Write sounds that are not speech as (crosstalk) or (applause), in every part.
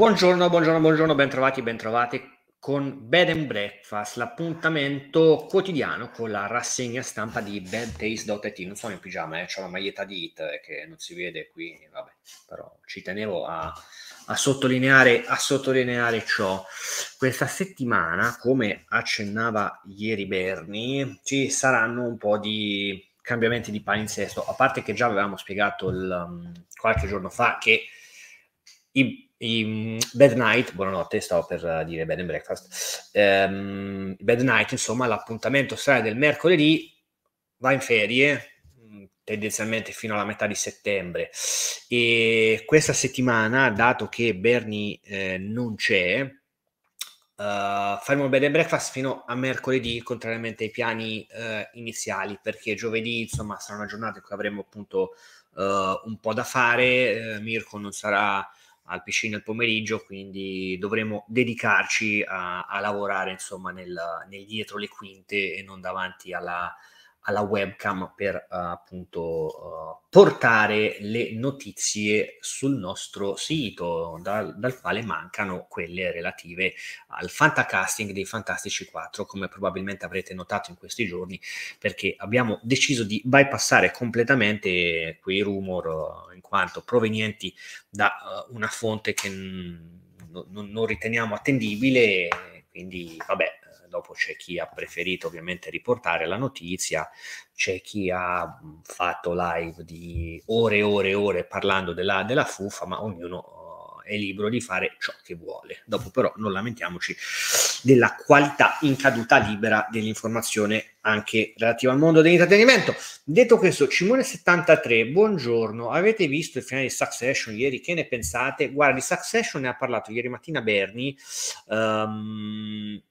Buongiorno, buongiorno, buongiorno, bentrovati, bentrovati con Bed and Breakfast, l'appuntamento quotidiano con la rassegna stampa di BadTaste.it. Non sono in pigiama, eh, ho la maglietta di It eh, che non si vede qui, vabbè, però ci tenevo a, a, sottolineare, a sottolineare ciò. Questa settimana, come accennava ieri Berni, ci saranno un po' di cambiamenti di palinsesto, a parte che già avevamo spiegato il, um, qualche giorno fa che i i, mm, Bad Night, buonanotte, stavo per eh, dire Bed and Breakfast. Um, Bad Night, insomma, l'appuntamento sarà del mercoledì, va in ferie, mm, tendenzialmente fino alla metà di settembre. E questa settimana, dato che Bernie eh, non c'è, uh, faremo il bed and breakfast fino a mercoledì, contrariamente ai piani uh, iniziali, perché giovedì, insomma, sarà una giornata in cui avremo appunto uh, un po' da fare, Mirko non sarà al PC nel pomeriggio, quindi dovremo dedicarci a, a lavorare insomma nel, nel, dietro le quinte e non davanti alla, alla webcam per uh, appunto uh, portare le notizie sul nostro sito, dal, dal, quale mancano quelle relative al fantacasting dei Fantastici 4, come probabilmente avrete notato in questi giorni, perché abbiamo deciso di bypassare completamente quei rumor, uh, in quanto provenienti da una fonte che n- n- non riteniamo attendibile, quindi vabbè, dopo c'è chi ha preferito ovviamente riportare la notizia, c'è chi ha fatto live di ore e ore e ore parlando della, della FUFA, ma ognuno eh, è libero di fare ciò che vuole. Dopo però non lamentiamoci della qualità in caduta libera dell'informazione anche relativa al mondo dell'intrattenimento. Detto questo, Cimone73, buongiorno. Avete visto il finale di Succession ieri? Che ne pensate? Guardi, Succession ne ha parlato ieri mattina Berni. Um,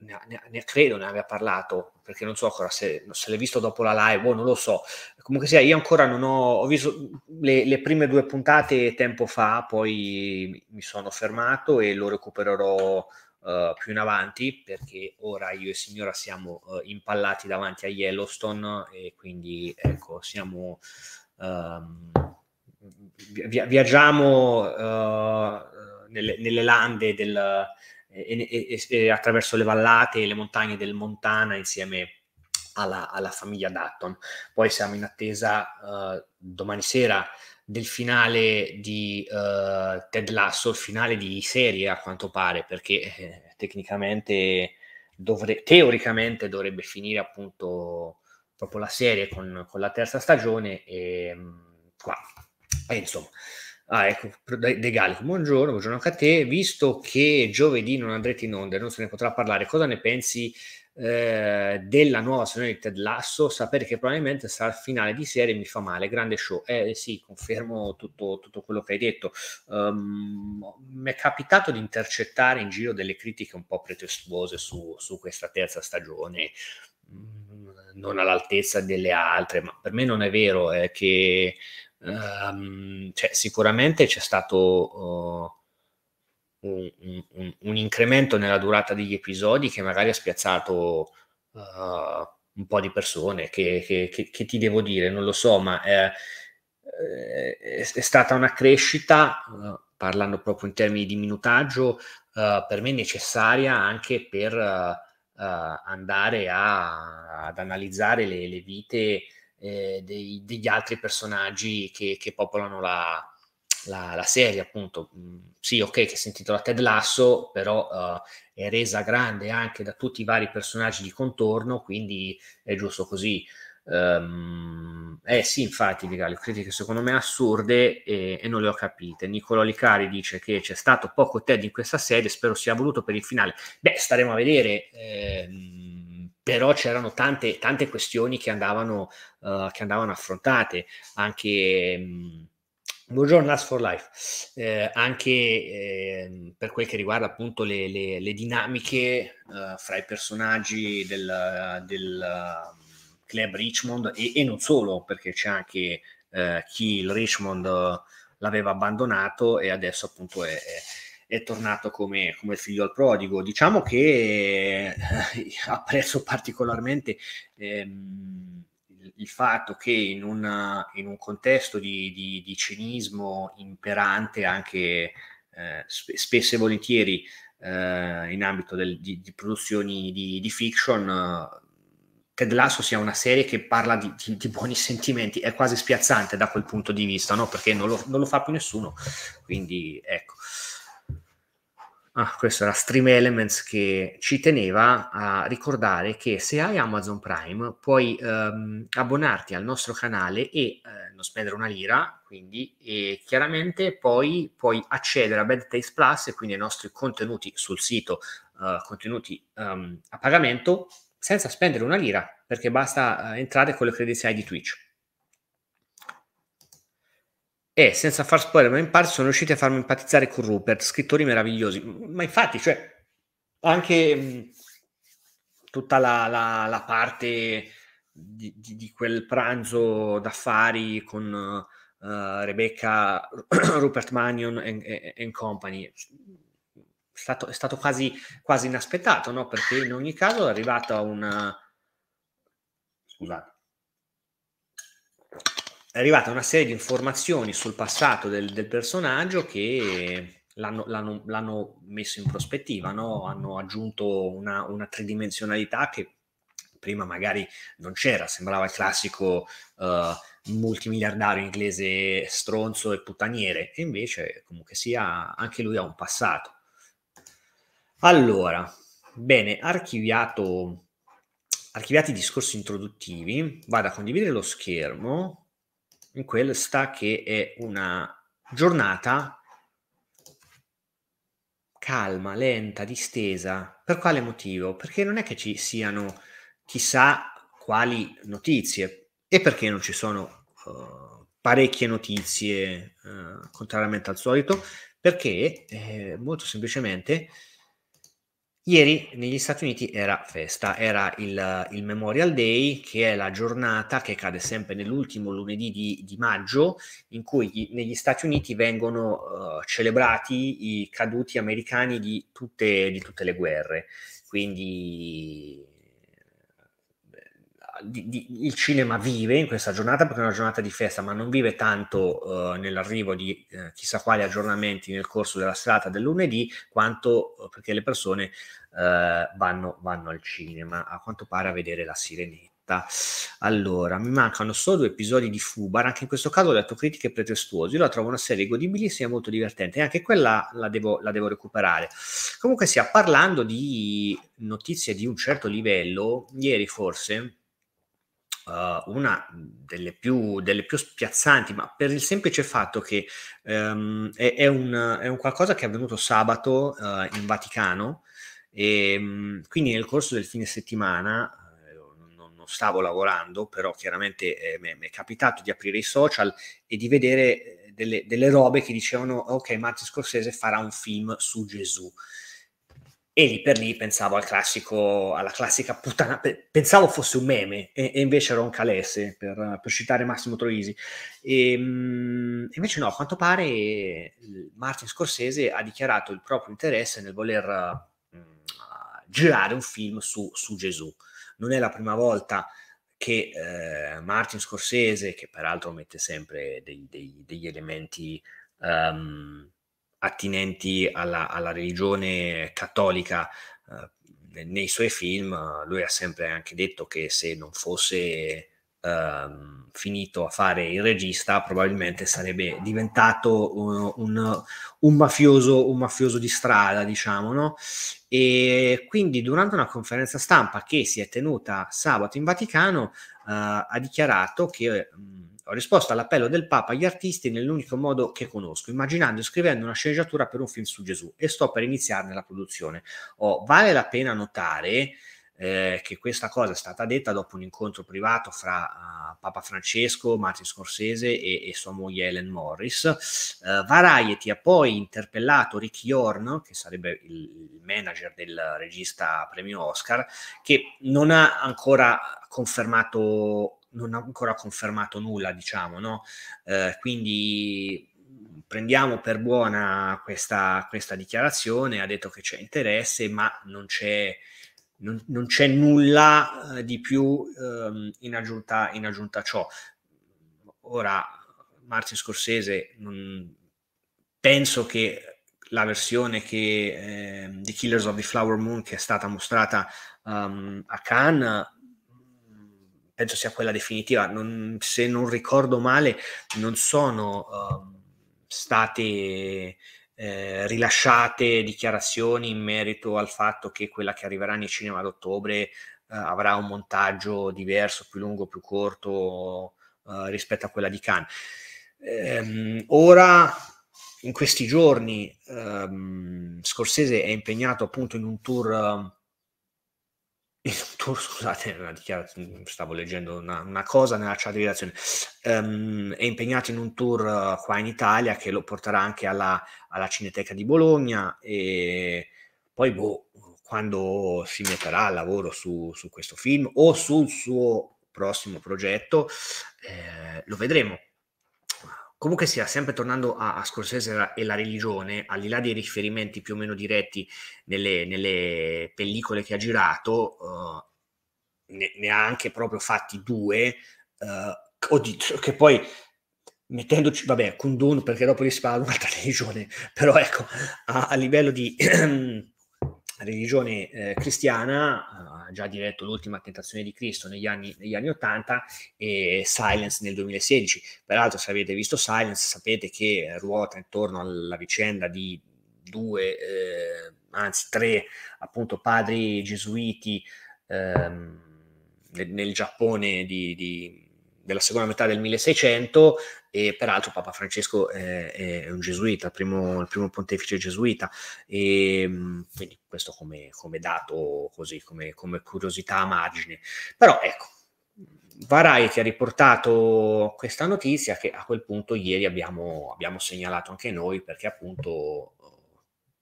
ne, ne, ne, credo ne abbia parlato, perché non so ancora se, se l'hai visto dopo la live o boh, non lo so. Comunque sia, io ancora non ho, ho visto le, le, prime due puntate tempo fa, poi mi sono fermato e lo recupererò uh, più in avanti, perché ora io e signora siamo uh, impallati davanti a Yellowstone e quindi ecco, siamo... Um, ehm, vi, viaggiamo uh, nelle, nelle, lande del, e, e, attraverso le vallate e le montagne del Montana insieme alla, alla famiglia Dutton. Poi siamo in attesa uh, domani sera del finale di uh, Ted Lasso, il finale di serie a quanto pare, perché eh, tecnicamente dovre- teoricamente dovrebbe finire appunto proprio la serie con, con la terza stagione e mh, mm, qua. E, insomma, Ah, ecco, De Gallico, buongiorno, buongiorno anche a te. Visto che giovedì non andrete in onda e non se ne potrà parlare, cosa ne pensi eh, della nuova stagione di Ted Lasso? Sapere che probabilmente sarà il finale di serie mi fa male, grande show. Eh sì, confermo tutto, tutto quello che hai detto. Um, mi è capitato di intercettare in giro delle critiche un po' pretestuose su, su questa terza stagione mm, non all'altezza delle altre, ma per me non è vero, è eh, che Um, cioè, sicuramente c'è stato uh, un, un, un, incremento nella durata degli episodi che magari ha spiazzato uh, un po' di persone, che, che, che, che, ti devo dire, non lo so, ma è, eh, è, è stata una crescita, uh, parlando proprio in termini di minutaggio, uh, per me necessaria anche per uh, andare a, ad analizzare le, le vite eh, dei, degli altri personaggi che, che popolano la, la, la, serie, appunto. Mm, sì, ok, che si intitola Ted Lasso, però uh, è resa grande anche da tutti i vari personaggi di contorno, quindi è giusto così. Um, eh sì, infatti, Vigalio, critiche secondo me assurde e, e, non le ho capite. Nicolò Licari dice che c'è stato poco Ted in questa serie, spero sia voluto per il finale. Beh, staremo a vedere. Eh, però c'erano tante, tante questioni che andavano, uh, che andavano affrontate, anche... Um, mm, Buongiorno Last for Life, eh, anche eh, per quel che riguarda appunto le, le, le dinamiche eh, fra i personaggi del, del club Richmond e, e, non solo, perché c'è anche chi eh, il Richmond eh, l'aveva abbandonato e adesso appunto è, è è tornato come, come figlio al prodigo. Diciamo che eh, (laughs) apprezzo particolarmente ehm, il fatto che in, una, in un contesto di, di, di, cinismo imperante anche eh, spesso e volentieri eh, in ambito del, di, di, produzioni di, fiction Ted Lasso sia una serie che parla di, di, di, buoni sentimenti, è quasi spiazzante da quel punto di vista, no? perché non lo, non lo fa più nessuno. Quindi ecco. Ah, questo era Stream Elements che ci teneva a ricordare che se hai Amazon Prime puoi ehm, abbonarti al nostro canale e eh, non spendere una lira, quindi e chiaramente poi puoi accedere a Bad Taste Plus e quindi ai nostri contenuti sul sito, eh, contenuti ehm, a pagamento senza spendere una lira, perché basta eh, entrare con le credenziali di Twitch. E senza far spoiler, ma in parte sono riusciti a farmi empatizzare con Rupert, scrittori meravigliosi. Ma infatti, cioè, anche mm, tutta la, la, la parte di, di, di, quel pranzo d'affari con uh, Rebecca, (coughs) Rupert Mannion e company stato, è stato quasi, quasi inaspettato, no? perché in ogni caso è arrivata una... Scusate, è arrivata una serie di informazioni sul passato del, del personaggio che l'hanno, l'hanno, l'hanno, messo in prospettiva, no? hanno aggiunto una, una, tridimensionalità che prima magari non c'era, sembrava il classico uh, multimiliardario inglese stronzo e puttaniere, e invece comunque sia anche lui ha un passato. Allora, bene, archiviato, archiviati i discorsi introduttivi, vado a condividere lo schermo in questa che è una giornata calma, lenta, distesa. Per quale motivo? Perché non è che ci siano chissà quali notizie e perché non ci sono uh, parecchie notizie, uh, contrariamente al solito, perché eh, molto semplicemente Ieri negli Stati Uniti era festa, era il, il, Memorial Day, che è la giornata che cade sempre nell'ultimo lunedì di, di maggio, in cui gli, negli Stati Uniti vengono uh, celebrati i caduti americani di tutte, di tutte le guerre. Quindi eh, di, di, il cinema vive in questa giornata perché è una giornata di festa, ma non vive tanto uh, nell'arrivo di uh, chissà quali aggiornamenti nel corso della serata del lunedì, quanto perché le persone eh, vanno, vanno al cinema, a quanto pare a vedere la sirenetta. Allora, mi mancano solo due episodi di Fubar, anche in questo caso ho letto critiche pretestuose, io la trovo una serie godibilissima e molto divertente, e anche quella la devo, la devo recuperare. Comunque sia, parlando di notizie di un certo livello, ieri forse eh, una delle più, delle più, spiazzanti, ma per il semplice fatto che um, è, è, un, è, un, qualcosa che è avvenuto sabato uh, in Vaticano, e, ehm, quindi nel corso del fine settimana eh, non, stavo lavorando, però chiaramente eh, mi è capitato di aprire i social e di vedere eh, delle, delle, robe che dicevano ok, Martin Scorsese farà un film su Gesù. E lì per lì pensavo al classico, alla classica puttana, pensavo fosse un meme, e, e invece era un calesse, per, per citare Massimo Troisi. E, ehm, invece no, a quanto pare eh, Martin Scorsese ha dichiarato il proprio interesse nel voler Mm, girare un film su, su Gesù. Non è la prima volta che eh, Martin Scorsese, che peraltro mette sempre dei, dei, degli elementi um, attinenti alla, alla, religione cattolica uh, nei suoi film, eh, lui ha sempre anche detto che se non fosse Ehm, finito a fare il regista, probabilmente sarebbe diventato un, un, un, mafioso, un mafioso di strada, diciamo, no? E quindi durante una conferenza stampa che si è tenuta sabato in Vaticano, eh, ha dichiarato che... Mh, mm, ho risposto all'appello del Papa agli artisti nell'unico modo che conosco, immaginando e scrivendo una sceneggiatura per un film su Gesù e sto per iniziarne la produzione. Oh, vale la pena notare eh, che questa cosa è stata detta dopo un incontro privato fra uh, Papa Francesco, Martin Scorsese e, e sua moglie Ellen Morris. Uh, Variety ha poi interpellato Rick Yorn, che sarebbe il, manager del regista premio Oscar, che non ha ancora confermato, non ha ancora confermato nulla, diciamo, no? Uh, quindi prendiamo per buona questa, questa dichiarazione, ha detto che c'è interesse, ma non c'è non, non c'è nulla eh, di più ehm, in, aggiunta, in aggiunta a ciò. Ora, Martin Scorsese, non, penso che la versione che, eh, di Killers of the Flower Moon che è stata mostrata um, a Cannes penso sia quella definitiva non, se non ricordo male non sono um, state eh, rilasciate dichiarazioni in merito al fatto che quella che arriverà nei cinema ad ottobre eh, avrà un montaggio diverso, più lungo, più corto eh, rispetto a quella di Cannes. Ehm, ora, in questi giorni, ehm, Scorsese è impegnato appunto in un tour ehm, tour, scusate, una dichiarazione, stavo leggendo una, una cosa nella chat di redazione, um, è impegnato in un tour eh, qua in Italia che lo porterà anche alla, alla Cineteca di Bologna e poi boh, quando si metterà al lavoro su, su questo film o sul suo prossimo progetto, eh, lo vedremo comunque sia, sempre tornando a, a Scorsese e la religione, al di là dei riferimenti più o meno diretti nelle, nelle pellicole che ha girato, uh, ne, ne, ha anche proprio fatti due, uh, oddio, che poi mettendoci, vabbè, Kundun, perché dopo gli si parla di un'altra (laughs) religione, però ecco, a, a livello di... (clears throat) religione eh, cristiana, eh, ha già diretto l'ultima tentazione di Cristo negli anni, negli anni 80 e Silence nel 2016. Peraltro se avete visto Silence sapete che ruota intorno alla vicenda di due, eh, anzi tre appunto padri gesuiti ehm, nel, nel Giappone di, di della seconda metà del 1600 e peraltro Papa Francesco è, è un gesuita, il primo, il primo pontefice gesuita, e, ehm, quindi questo come, come dato, così come, come, curiosità a margine. Però ecco, Varai Variety ha riportato questa notizia che a quel punto ieri abbiamo, abbiamo segnalato anche noi perché appunto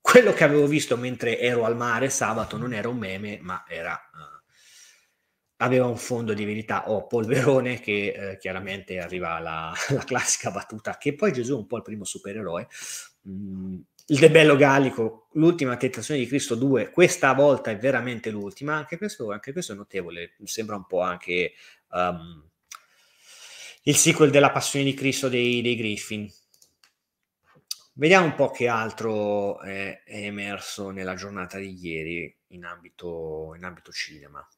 quello che avevo visto mentre ero al mare sabato non era un meme ma era... Uh, aveva un fondo di verità o oh, polverone che eh, chiaramente arriva alla, alla, (laughs) classica battuta che poi Gesù è un po' il primo supereroe mm, il debello gallico l'ultima tentazione di Cristo 2 questa volta è veramente l'ultima anche questo, anche questo è notevole sembra un po' anche um, il sequel della passione di Cristo dei, dei Griffin Vediamo un po' che altro è, è emerso nella giornata di ieri in ambito, in ambito cinema.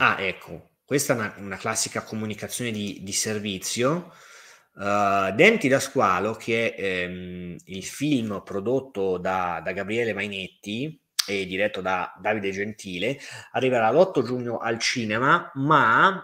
Ah, ecco, questa è una, una classica comunicazione di, di servizio. Uh, Denti da squalo, che è ehm, il film prodotto da, da Gabriele Mainetti e diretto da Davide Gentile, arriverà l'8 giugno al cinema, ma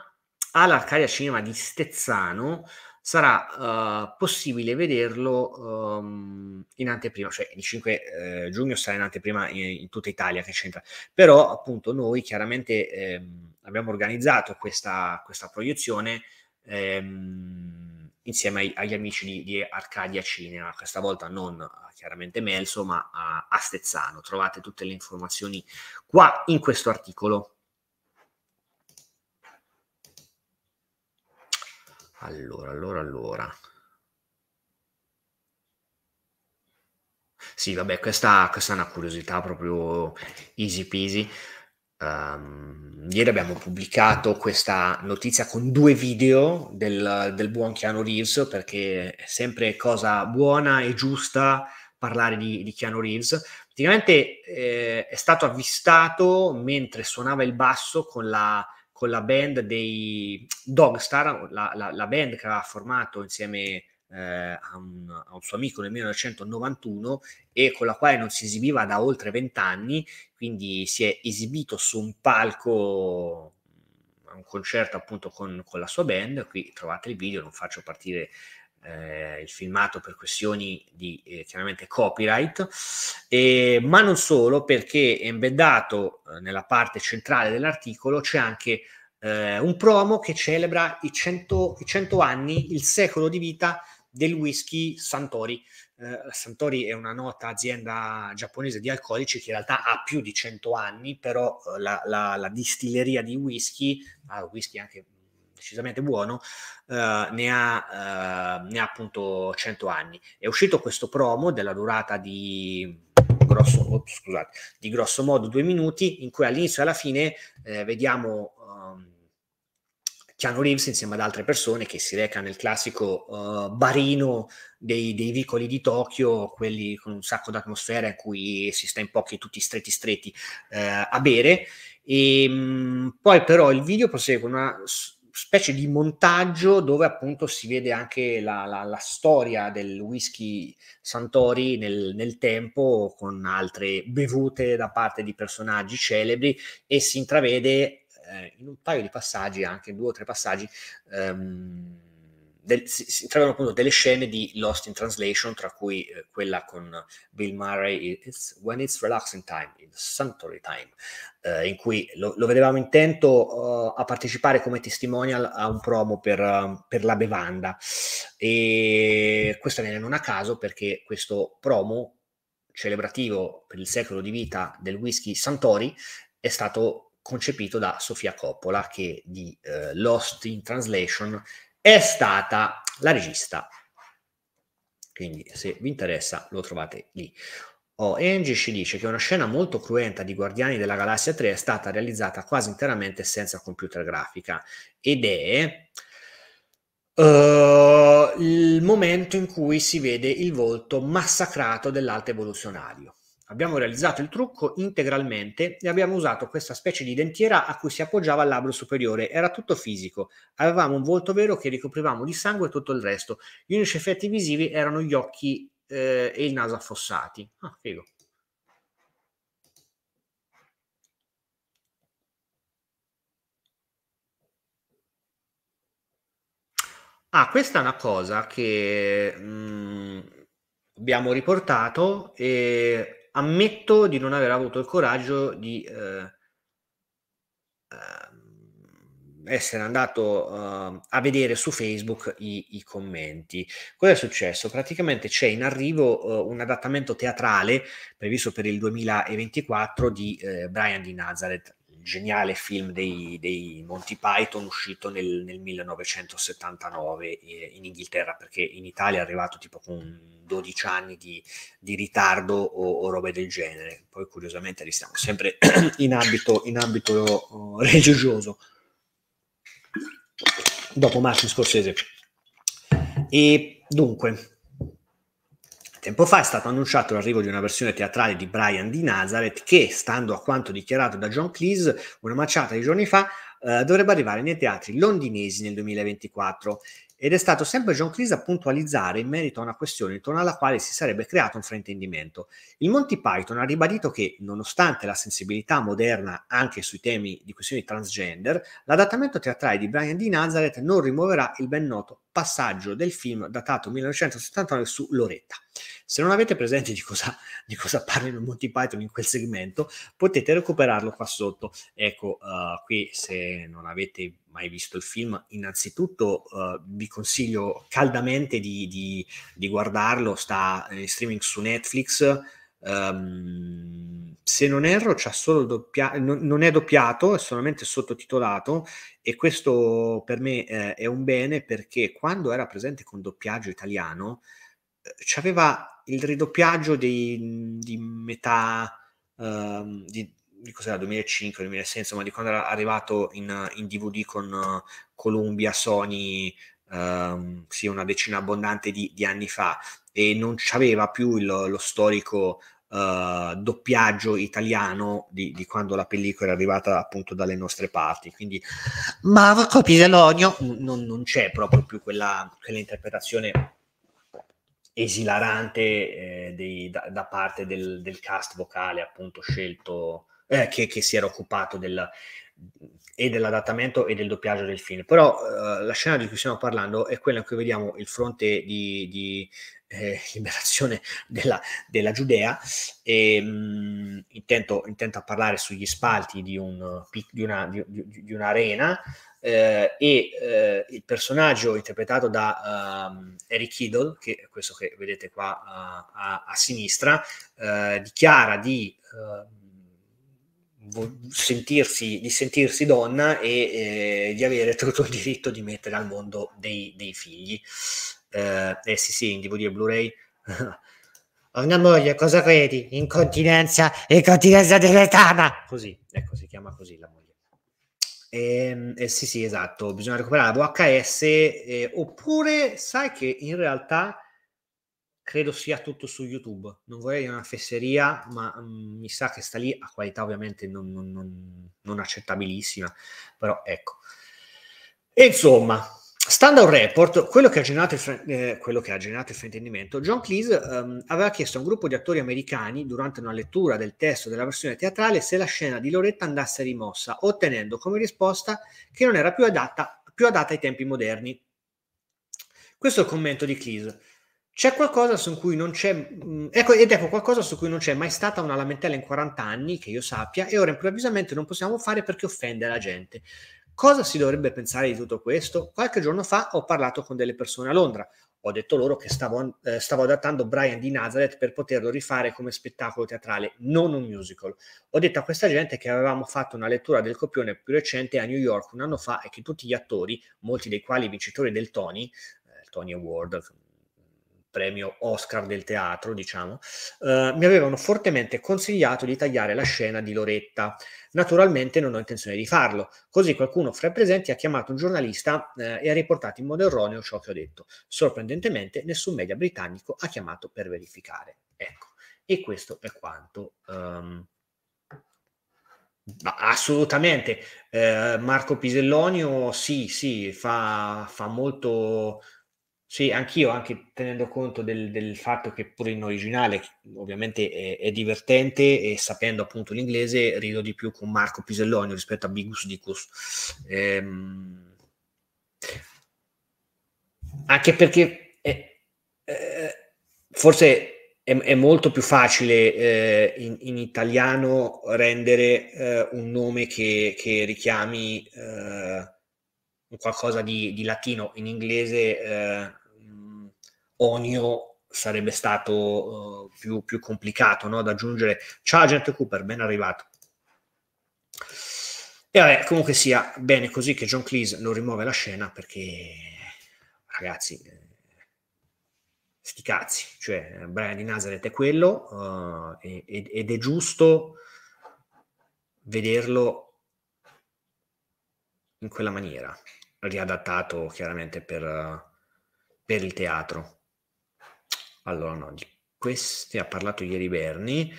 all'Arcaria Cinema di Stezzano sarà uh, possibile vederlo um, in anteprima, cioè il 5 eh, uhm, giugno sarà in anteprima in, in, tutta Italia che c'entra, però appunto noi chiaramente ehm, abbiamo organizzato questa, questa proiezione ehm, insieme ai, agli amici di, di, Arcadia Cinema, questa volta non eh, chiaramente Melso ma a, a Stezzano, trovate tutte le informazioni qua in questo articolo. Allora, allora, allora. Sì, vabbè, questa, questa è una curiosità proprio easy peasy. Um, ieri abbiamo pubblicato questa notizia con due video del, del, buon Keanu Reeves perché è sempre cosa buona e giusta parlare di, di Keanu Reeves. Praticamente eh, è stato avvistato mentre suonava il basso con la con la band dei Dogstar, la, la, la band che aveva formato insieme eh, a, un, a, un, suo amico nel 1991 e con la quale non si esibiva da oltre vent'anni, quindi si è esibito su un palco a un concerto appunto con, con la sua band, qui trovate il video, non faccio partire eh, il filmato per questioni di eh, chiaramente copyright, eh, ma non solo perché embeddato eh, nella parte centrale dell'articolo c'è anche eh, un promo che celebra i 100, anni, il secolo di vita del whisky Santori. Uh, eh, Santori è una nota azienda giapponese di alcolici che in realtà ha più di 100 anni, però la, la, la, distilleria di whisky, ah, whisky anche decisamente buono, eh, ne, ha, eh, ne, ha, appunto 100 anni. È uscito questo promo della durata di grosso, oh, scusate, di grosso modo due minuti, in cui all'inizio e alla fine eh, vediamo um, Keanu Reeves insieme ad altre persone che si reca nel classico uh, barino dei, dei, vicoli di Tokyo, quelli con un sacco d'atmosfera in cui si sta in pochi tutti stretti stretti eh, a bere. E, ehm, mh, poi però il video prosegue una, specie di montaggio dove appunto si vede anche la, la, la storia del whisky Santori nel, nel, tempo con altre bevute da parte di personaggi celebri e si intravede eh, in un paio di passaggi, anche due o tre passaggi, ehm, del, si, si trovano appunto delle scene di Lost in Translation, tra cui eh, quella con Bill Murray, it's, When It's Relaxing Time, in Sanctuary Time, eh, in cui lo, lo vedevamo intento uh, a partecipare come testimonial a un promo per, uh, per, la bevanda. E questo viene non a caso perché questo promo celebrativo per il secolo di vita del whisky Santori è stato concepito da Sofia Coppola che di uh, Lost in Translation è stata la regista. Quindi se vi interessa lo trovate lì. Oh, Angie ci dice che una scena molto cruenta di Guardiani della Galassia 3 è stata realizzata quasi interamente senza computer grafica ed è uh, il momento in cui si vede il volto massacrato dell'alto evoluzionario. Abbiamo realizzato il trucco integralmente e abbiamo usato questa specie di dentiera a cui si appoggiava il labbro superiore. Era tutto fisico. Avevamo un volto vero che ricoprivamo di sangue e tutto il resto. Gli unici effetti visivi erano gli occhi eh, e il naso affossati. Ah, figo. Ah, questa è una cosa che mh, mm, abbiamo riportato e ammetto di non aver avuto il coraggio di eh, ehm, essere andato eh, a vedere su Facebook i, i, commenti. Cosa è successo? Praticamente c'è in arrivo eh, un adattamento teatrale previsto per il 2024 di eh, Brian di Nazareth geniale film dei, dei, Monty Python uscito nel, nel 1979 eh, in Inghilterra, perché in Italia è arrivato tipo con 12 anni di, di ritardo o, o, robe del genere. Poi curiosamente restiamo sempre (clears throat) in ambito, in ambito oh, religioso. Dopo Martin Scorsese. E dunque, Tempo fa è stato annunciato l'arrivo di una versione teatrale di Brian di Nazareth che, stando a quanto dichiarato da John Cleese una manciata di giorni fa, eh, dovrebbe arrivare nei teatri londinesi nel 2024. Ed è stato sempre John Cleese a puntualizzare in merito a una questione intorno alla quale si sarebbe creato un fraintendimento. Il Monty Python ha ribadito che, nonostante la sensibilità moderna anche sui temi di questioni transgender, l'adattamento teatrale di Brian di Nazareth non rimuoverà il ben noto passaggio del film datato 1979 su Loretta. Se non avete presente di cosa, di cosa parlano Monty Python in quel segmento, potete recuperarlo qua sotto. Ecco, uh, qui se non avete mai visto il film, innanzitutto uh, vi consiglio caldamente di, di, di, guardarlo, sta in streaming su Netflix. Um, se non erro, c'è solo doppia- non, non, è doppiato, è solamente sottotitolato e questo per me eh, è un bene perché quando era presente con doppiaggio italiano c'aveva il ridoppiaggio di, di metà uh, di, di cos'era 2005 2006 insomma di quando era arrivato in, in DVD con eh, Columbia Sony um, sì una decina abbondante di, di anni fa e non c'aveva più il, lo storico uh, doppiaggio italiano di, di, quando la pellicola era arrivata appunto dalle nostre parti quindi ma capire l'ogno non, non c'è proprio più quella, quella interpretazione esilarante eh, dei, da, da, parte del, del, cast vocale appunto scelto eh, che, che, si era occupato del, e dell'adattamento e del doppiaggio del film però eh, la scena di cui stiamo parlando è quella in cui vediamo il fronte di, di eh, (laughs) liberazione della, della Giudea e, mh, mm, intento, intento, a parlare sugli spalti di, un, di, una, di, di un'arena eh, e eh, il personaggio interpretato da um, Eric Idol, che è questo che vedete qua a, eh, a, a sinistra, eh, dichiara di, ehm, sentirsi, di, sentirsi, donna e eh, di avere tutto il diritto di mettere al mondo dei, dei figli. eh, eh sì, sì, in DVD e Blu-ray. (laughs) Ho una moglie, cosa credi? Incontinenza, e incontinenza dell'etana. Così, ecco, si chiama così la moglie. Eh, eh, sì, sì, esatto, bisogna recuperare la VHS eh, oppure sai che in realtà credo sia tutto su YouTube. Non vorrei dire una fesseria, ma mh, mm, mi sa che sta lì a qualità ovviamente non, non, non, non accettabilissima, però ecco. E insomma, Stando a un report, quello che ha generato il, eh, il fraintendimento, John Cleese ehm, aveva chiesto a un gruppo di attori americani durante una lettura del testo della versione teatrale se la scena di Loretta andasse rimossa, ottenendo come risposta che non era più adatta, più adatta ai tempi moderni. Questo è il commento di Cleese. C'è qualcosa su cui non c'è. Mh, mm, ecco, ed ecco qualcosa su cui non c'è mai stata una lamentela in 40 anni, che io sappia, e ora improvvisamente non possiamo fare perché offende la gente. Cosa si dovrebbe pensare di tutto questo? Qualche giorno fa ho parlato con delle persone a Londra. Ho detto loro che stavo, eh, stavo, adattando Brian di Nazareth per poterlo rifare come spettacolo teatrale, non un musical. Ho detto a questa gente che avevamo fatto una lettura del copione più recente a New York un anno fa e che tutti gli attori, molti dei quali vincitori del Tony, eh, Tony Award, premio Oscar del teatro, diciamo, eh, mi avevano fortemente consigliato di tagliare la scena di Loretta. Naturalmente non ho intenzione di farlo, così qualcuno fra i presenti ha chiamato un giornalista eh, e ha riportato in modo erroneo ciò che ho detto. Sorprendentemente nessun media britannico ha chiamato per verificare. Ecco, e questo è quanto... Um, assolutamente, eh, Marco Pisellonio sì, sì, fa, fa molto, sì, anch'io, anche tenendo conto del, del fatto che pure in originale ovviamente è, è, divertente e sapendo appunto l'inglese rido di più con Marco Pisellonio rispetto a Bigus Dicus. Ehm, anche perché è, eh, è, forse è, molto più facile eh, in, in, italiano rendere eh, un nome che, che richiami... Eh, qualcosa di, di, latino in inglese eh, Onio sarebbe stato uh, più, più, complicato no? da aggiungere. Ciao agente Cooper, ben arrivato. E vabbè, comunque sia bene così che John Cleese non rimuove la scena perché, ragazzi, eh, sti cazzi, cioè Brian di Nazareth è quello uh, ed, ed è giusto vederlo in quella maniera, riadattato chiaramente per, per il teatro. Allora, no, di queste ha parlato ieri Berni.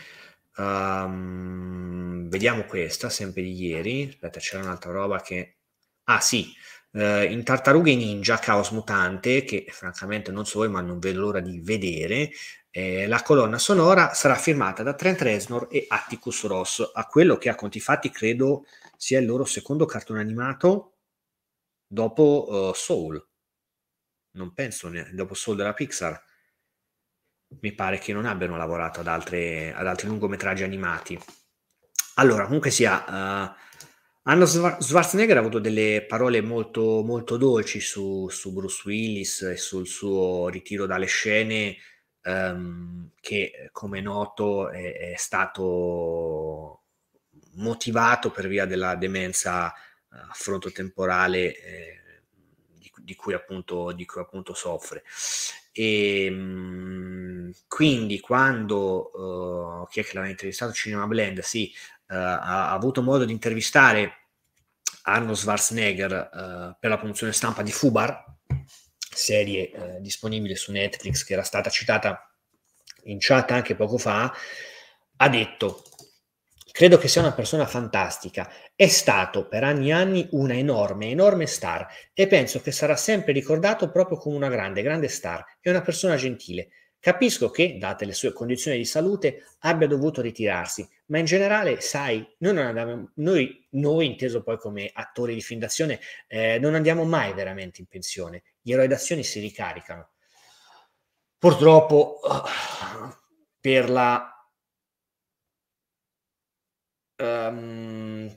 Um, vediamo questa, sempre di ieri. Aspetta, c'era un'altra roba che... Ah sì, uh, in Tartarughe Ninja, Caos Mutante, che francamente non so, ma non vedo l'ora di vedere. Eh, la colonna sonora sarà firmata da Trent Reznor e Atticus Ross, a quello che a conti fatti credo sia il loro secondo cartone animato dopo uh, Soul. Non penso, ne- dopo Soul della Pixar mi pare che non abbiano lavorato ad, altre, ad altri lungometraggi animati. Allora, comunque sia, uh, eh, Anno Schwarzenegger ha avuto delle parole molto, molto dolci su, su, Bruce Willis e sul suo ritiro dalle scene, um, che come noto è, è, stato motivato per via della demenza uh, frontotemporale eh, di, cui appunto, di cui appunto soffre. E, ehm, quindi quando uh, chi è che l'ha intervistato Cinema Blend sì, uh, ha, ha, avuto modo di intervistare Arnold Schwarzenegger uh, per la promozione stampa di Fubar serie disponibile su Netflix che era stata citata in chat anche poco fa ha detto Credo che sia una persona fantastica. È stato per anni e anni una enorme, enorme star e penso che sarà sempre ricordato proprio come una grande, grande star. È una persona gentile. Capisco che, date le sue condizioni di salute, abbia dovuto ritirarsi, ma in generale, sai, noi, andiamo, noi, noi inteso poi come attori di film d'azione, eh, non andiamo mai veramente in pensione. Gli eroi d'azione si ricaricano. Purtroppo, per la Um,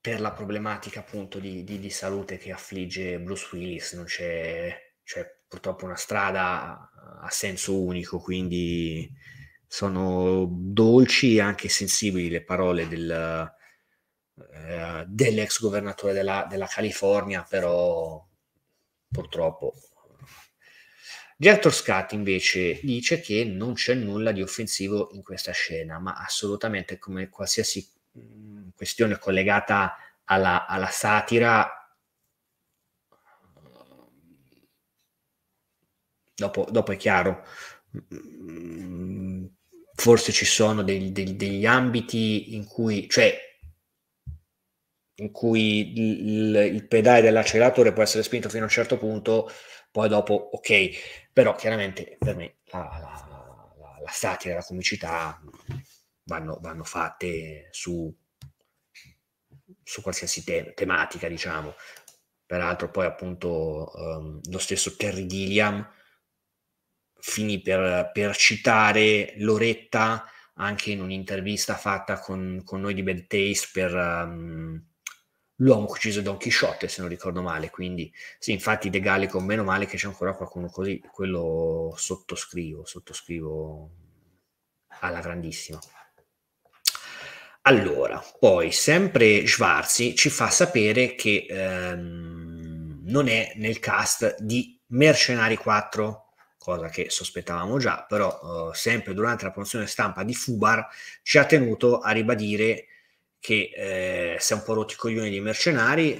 per la problematica appunto di, di, di, salute che affligge Bruce Willis, non c'è, c'è purtroppo una strada a senso unico, quindi sono dolci e anche sensibili le parole del, eh, dell'ex governatore della, della California, però purtroppo Gertrude Scott invece dice che non c'è nulla di offensivo in questa scena, ma assolutamente come qualsiasi mm, questione collegata alla, alla satira, dopo, dopo, è chiaro, mm, forse ci sono dei, dei, degli ambiti in cui, cioè, in cui il, il pedale dell'acceleratore può essere spinto fino a un certo punto poi dopo, ok, però chiaramente per me la, la, la, la satira e la comicità vanno, vanno fatte su, su qualsiasi te- tematica, diciamo. Peraltro poi appunto um, lo stesso Terry Gilliam finì per, per, citare Loretta anche in un'intervista fatta con, con noi di Bad Taste per... Um, l'uomo che ucciso Don Chisciotte, se non ricordo male. Quindi, sì, infatti, De Gallico, meno male che c'è ancora qualcuno così, quello sottoscrivo, sottoscrivo alla grandissima. Allora, poi sempre Schwarzi ci fa sapere che ehm, non è nel cast di Mercenari 4, cosa che sospettavamo già, però eh, sempre durante la promozione stampa di Fubar ci ha tenuto a ribadire che eh, si è un po' rotti coglioni di mercenari,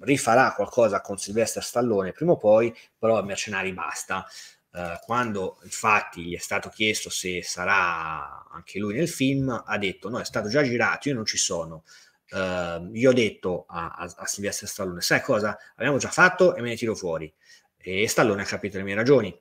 rifarà qualcosa con Sylvester Stallone prima o poi, però mercenari basta. Eh, quando infatti gli è stato chiesto se sarà anche lui nel film, ha detto no, è stato già girato, io non ci sono. Eh, io ho detto a, a, a Sylvester Stallone, sai cosa? Abbiamo già fatto e me ne tiro fuori. E Stallone ha capito le mie ragioni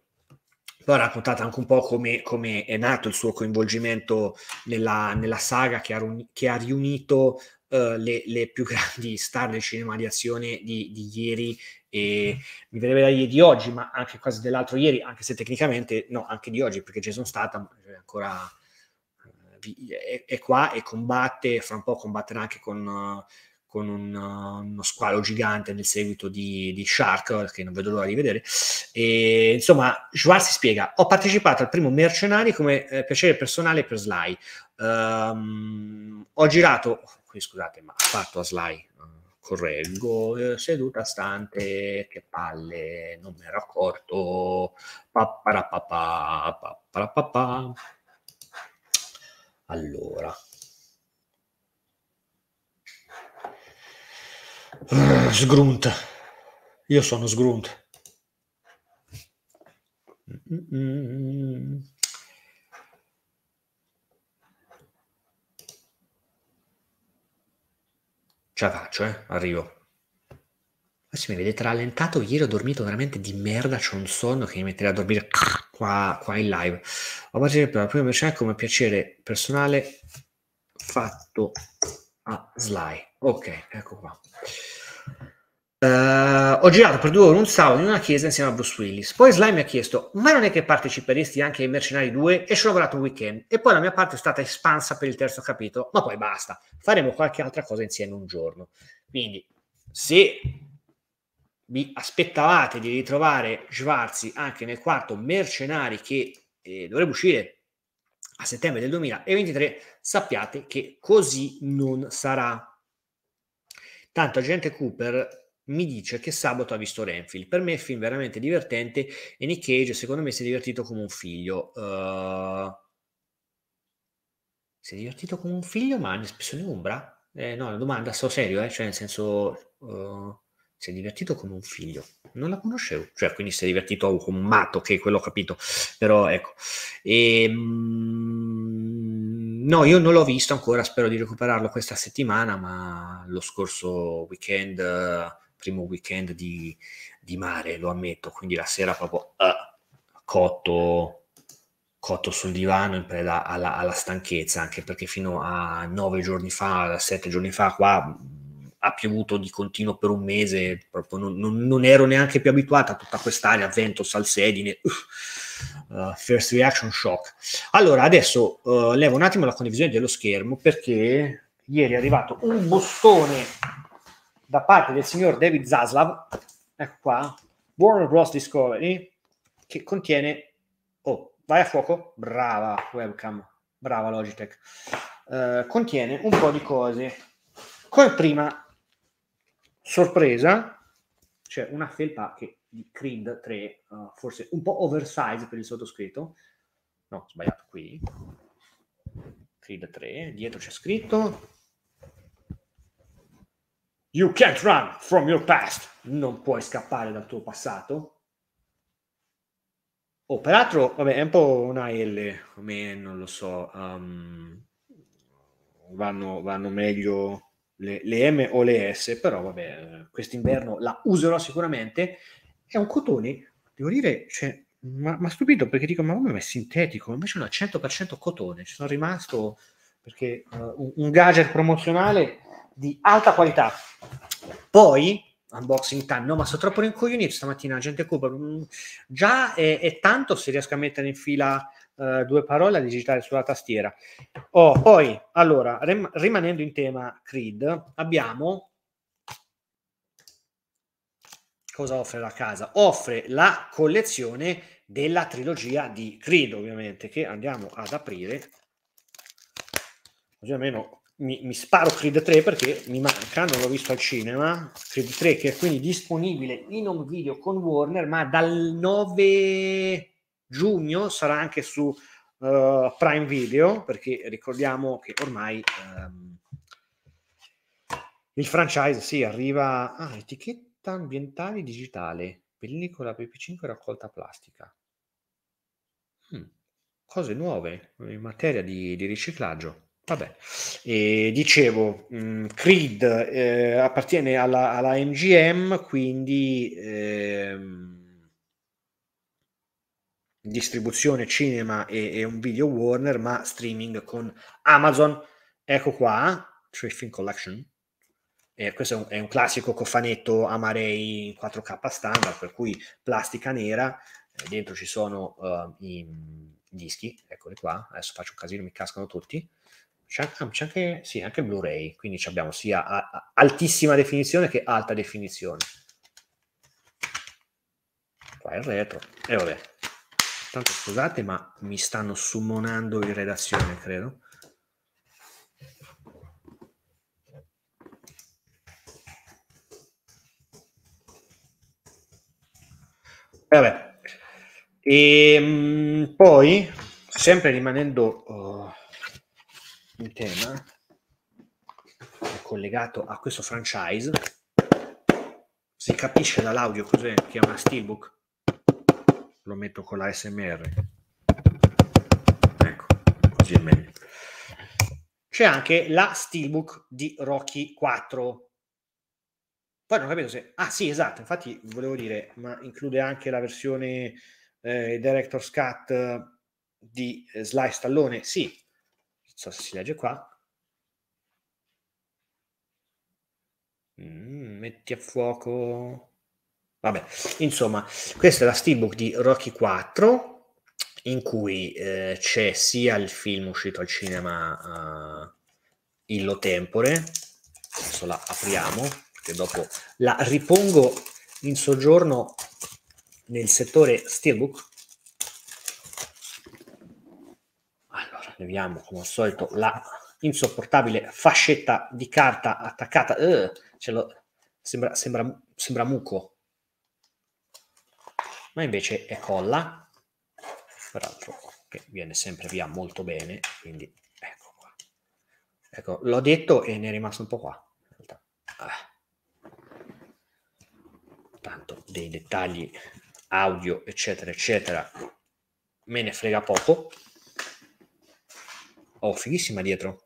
poi ha raccontato anche un po' come, come, è nato il suo coinvolgimento nella, nella saga che ha, che ha riunito uh, le, le, più (laughs) grandi star del cinema di azione di, di ieri e mm. mi verrebbe da dire di oggi, ma anche quasi dell'altro ieri, anche se tecnicamente no, anche di oggi, perché Jason Statham eh, è ancora eh, è, è qua e combatte, fra un po' combatterà anche con... Uh, con un, uh, uno squalo gigante nel seguito di, di, Shark, che non vedo l'ora di vedere. E, insomma, si spiega, ho partecipato al primo Mercenari come eh, piacere personale per Sly. Um, ho girato, oh, scusate, ma ha fatto a Sly, eh, correggo, eh, seduta stante, che palle, non mi ero accorto, papparapapà, papparapapà. Allora, Uh, ah, sgrunt. Io sono sgrunt. Ce la faccio, eh? Arrivo. Adesso mi vedete rallentato. Ieri ho dormito veramente di merda. C'è un sonno che mi metterà a dormire qua, qua in live. Ho partito per la prima versione come piacere personale fatto a slide. Ok, ecco qua. Uh, ho girato per due ore un sabato in una chiesa insieme a Bruce Willis. Poi Slime mi ha chiesto: Ma non è che parteciperesti anche ai Mercenari 2? E ci ho lavorato un weekend. E poi la mia parte è stata espansa per il terzo capitolo. Ma poi basta, faremo qualche altra cosa insieme un giorno. Quindi, se vi aspettavate di ritrovare Schwarzi anche nel quarto Mercenari che eh, dovrebbe uscire a settembre del 2023, sappiate che così non sarà. Tanto agente Cooper mi dice che sabato ha visto Renfield. Per me è un film veramente divertente e Nick Cage secondo me si è divertito come un figlio. Uh... Si è divertito come un figlio, ma hanno spesso in Eh, no, la domanda, sto serio, eh? cioè nel senso... Uh... Si è divertito come un figlio, non la conoscevo, cioè quindi si è divertito come un matto, che quello ho capito, però ecco. E, mm no, io non l'ho visto ancora, spero di recuperarlo questa settimana, ma lo scorso weekend, eh, primo weekend di, di mare, lo ammetto, quindi la sera proprio uh, cotto, cotto sul divano in preda alla, alla, stanchezza, anche perché fino a nove giorni fa, sette giorni fa, qua ha piovuto di continuo per un mese, proprio non, non, non ero neanche più abituato a tutta quest'aria, vento, salsedine. Uh uh, first reaction shock. Allora, adesso uh, levo un attimo la condivisione dello schermo perché ieri è arrivato un bottone da parte del signor David Zaslav, ecco qua, Warner Bros. Discovery, che contiene... Oh, vai a fuoco? Brava webcam, brava Logitech. Uh, contiene un po' di cose. Come prima sorpresa, c'è cioè una felpa che di Creed 3, uh, eh, forse un po' oversize per il sottoscritto. No, sbagliato qui. Creed 3, dietro c'è scritto You can't run from your past. Non puoi scappare dal tuo passato. Oh, peraltro, vabbè, è un po' una L, come non lo so. Um, vanno, vanno, meglio le, le, M o le S, però vabbè, eh, quest'inverno la userò sicuramente è un cotone, devo dire, cioè, ma, ma stupito perché dico, ma come è sintetico? Invece è 100% cotone, ci sono rimasto perché uh, un gadget promozionale di alta qualità. Poi, unboxing time, no ma sono troppo rincoglionito stamattina, la gente cuba, mm, già è, è, tanto se riesco a mettere in fila uh, due parole a digitare sulla tastiera. Oh, poi, allora, rem- rimanendo in tema Creed, abbiamo cosa offre la casa? Offre la collezione della trilogia di Creed, ovviamente, che andiamo ad aprire. Così almeno mi, mi, sparo Creed 3 perché mi manca, non l'ho visto al cinema. Creed 3 che è quindi disponibile in home video con Warner, ma dal 9 giugno sarà anche su uh, Prime Video, perché ricordiamo che ormai... Um, il franchise si sì, arriva ah, etichetta Carta ambientale digitale, pellicola PP5 raccolta plastica. Mm, Cose nuove in materia di, di riciclaggio. Vabbè, e dicevo, mh, Creed eh, appartiene alla, alla, MGM, quindi ehm, distribuzione cinema e, e, un video Warner, ma streaming con Amazon. Ecco qua, cioè collection eh, questo è un, è un, classico cofanetto Amarei in 4K standard, per cui plastica nera, eh, dentro ci sono uh, i dischi, eccoli qua, adesso faccio un casino, mi cascano tutti. C'è anche, ah, c'è anche, sì, anche Blu-ray, quindi abbiamo sia a, a, altissima definizione che alta definizione. Qua è il retro, e vabbè. Tanto scusate, ma mi stanno summonando in redazione, credo. Vabbè. E ehm, poi, sempre rimanendo uh, in tema, collegato a questo franchise, si capisce dall'audio cos'è che una steelbook? Lo metto con la SMR. Ecco, così è meglio. C'è anche la steelbook di Rocky 4 poi non ho capito se... Ah sì, esatto, infatti volevo dire, ma include anche la versione eh, Director's Cut di eh, Sly Stallone? Sì, non so se si legge qua. Mm, metti a fuoco... Vabbè, insomma, questa è la steelbook di Rocky 4 in cui eh, c'è sia il film uscito al cinema uh, Illo Tempore, adesso la apriamo che dopo la ripongo in soggiorno nel settore steelbook. Allora, leviamo come al solito la insopportabile fascetta di carta attaccata. Uh, ce l'ho. Sembra, sembra, sembra muco, ma invece è colla. Peraltro, che viene sempre via molto bene. Quindi, ecco qua. Ecco, l'ho detto e ne è rimasto un po' qua. In realtà. Ah tanto dei dettagli audio eccetera eccetera me ne frega poco oh fighissima dietro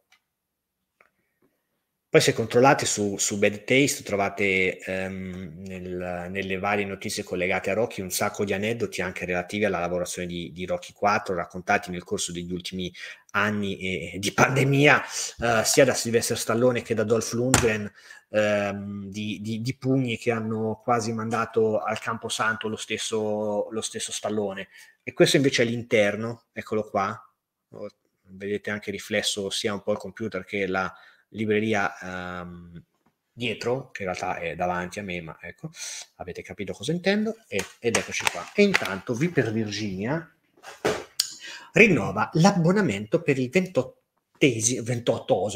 poi se controllate su, su Bad Taste trovate ehm, nel, nelle varie notizie collegate a Rocky un sacco di aneddoti anche relativi alla lavorazione di, di Rocky 4 raccontati nel corso degli ultimi anni e, di pandemia eh, sia da Sylvester Stallone che da Dolph Lundgren ehm, di, di, di, pugni che hanno quasi mandato al Camposanto lo stesso, lo stesso Stallone. E questo invece è l'interno, eccolo qua, vedete anche riflesso sia un po' il computer che la libreria um, dietro, che in realtà è davanti a me, ma ecco, avete capito cosa intendo, e, ed eccoci qua. E intanto Viper Virginia rinnova l'abbonamento per il 28 28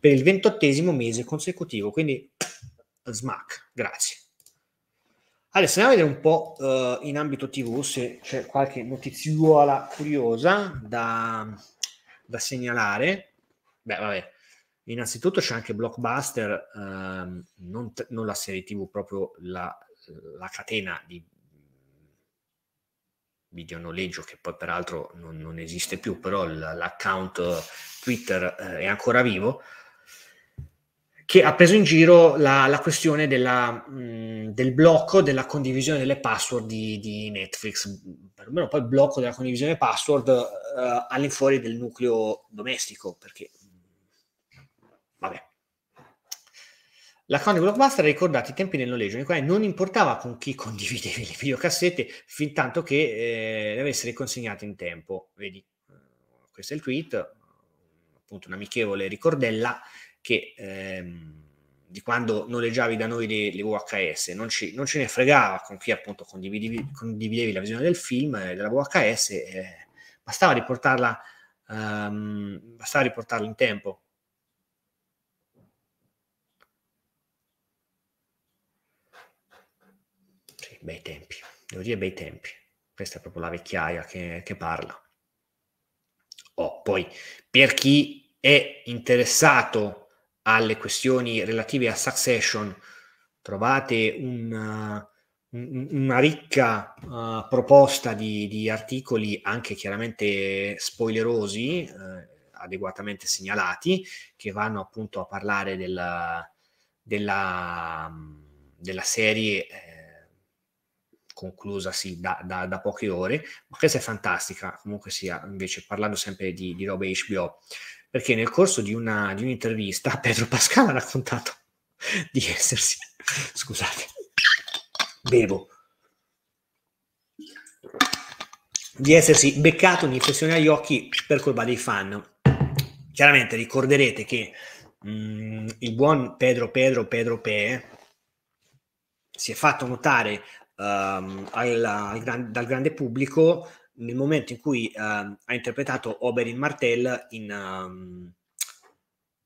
per il ventottesimo mese consecutivo, quindi (clears throat) smack, grazie. Adesso andiamo a vedere un po' uh, in ambito TV se c'è qualche notiziuola curiosa da, da segnalare. Beh, vabbè, Innanzitutto c'è anche Blockbuster, ehm, non, t- non, la serie TV, proprio la, la catena di video noleggio che poi peraltro non, non esiste più, però l- l'account Twitter eh, è ancora vivo, che ha preso in giro la, la questione della, mh, mm, del blocco della condivisione delle password di, di Netflix, perlomeno poi il blocco della condivisione password eh, all'infuori del nucleo domestico, perché Vabbè. La Chronic Blockbuster ha ricordato i tempi del noleggio, nei quali non importava con chi condividevi le videocassette, fin tanto che eh, le avessero consegnate in tempo. Vedi, eh, questo è il tweet, appunto un'amichevole ricordella che, ehm, di quando noleggiavi da noi le, le VHS, non, ci, non, ce ne fregava con chi appunto condividevi, condividevi la visione del film, eh, della VHS, eh, bastava, riportarla, ehm, bastava riportarla in tempo. bei tempi, devo dire bei tempi. Questa è proprio la vecchiaia che, che parla. Oh, poi, per chi è interessato alle questioni relative a Succession, trovate un, uh, una ricca uh, proposta di, di, articoli, anche chiaramente spoilerosi, eh, adeguatamente segnalati, che vanno appunto a parlare della, della, um, della serie eh, conclusasi da, da, da, poche ore, ma questa è fantastica, comunque sia, invece parlando sempre di, di robe HBO, perché nel corso di, una, di un'intervista (laughs) Pedro Pascal ha raccontato di essersi, (laughs) scusate, bevo, di essersi beccato un'infezione agli occhi per colpa dei fan. Chiaramente ricorderete che mh, mm, il buon Pedro Pedro Pedro Pe eh, si è fatto notare um, al, al gran, dal grande pubblico nel momento in cui uh, ha interpretato Oberyn Martell in, um,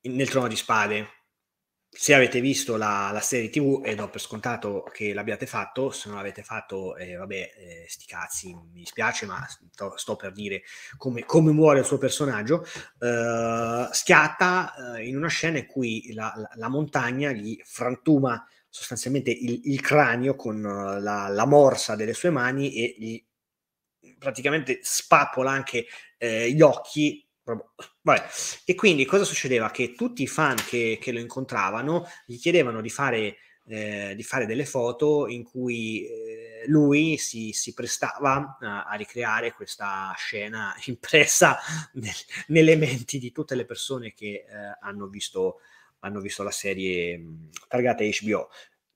in, nel Trono di Spade. Se avete visto la, la, serie TV, ed ho per scontato che l'abbiate fatto, se non l'avete fatto, eh, vabbè, eh, sti cazzi, mi dispiace, ma sto, sto per dire come, come, muore il suo personaggio, uh, schiatta uh, in una scena in cui la, la, la montagna gli frantuma sostanzialmente il, il cranio con eh, la, la, morsa delle sue mani e gli praticamente spappola anche eh, gli occhi. Vabbè. E quindi cosa succedeva? Che tutti i fan che, che lo incontravano gli chiedevano di fare, eh, di fare delle foto in cui eh, lui si, si prestava a, a, ricreare questa scena (laughs) impressa nel, nelle menti di tutte le persone che eh, hanno visto hanno visto la serie targata HBO,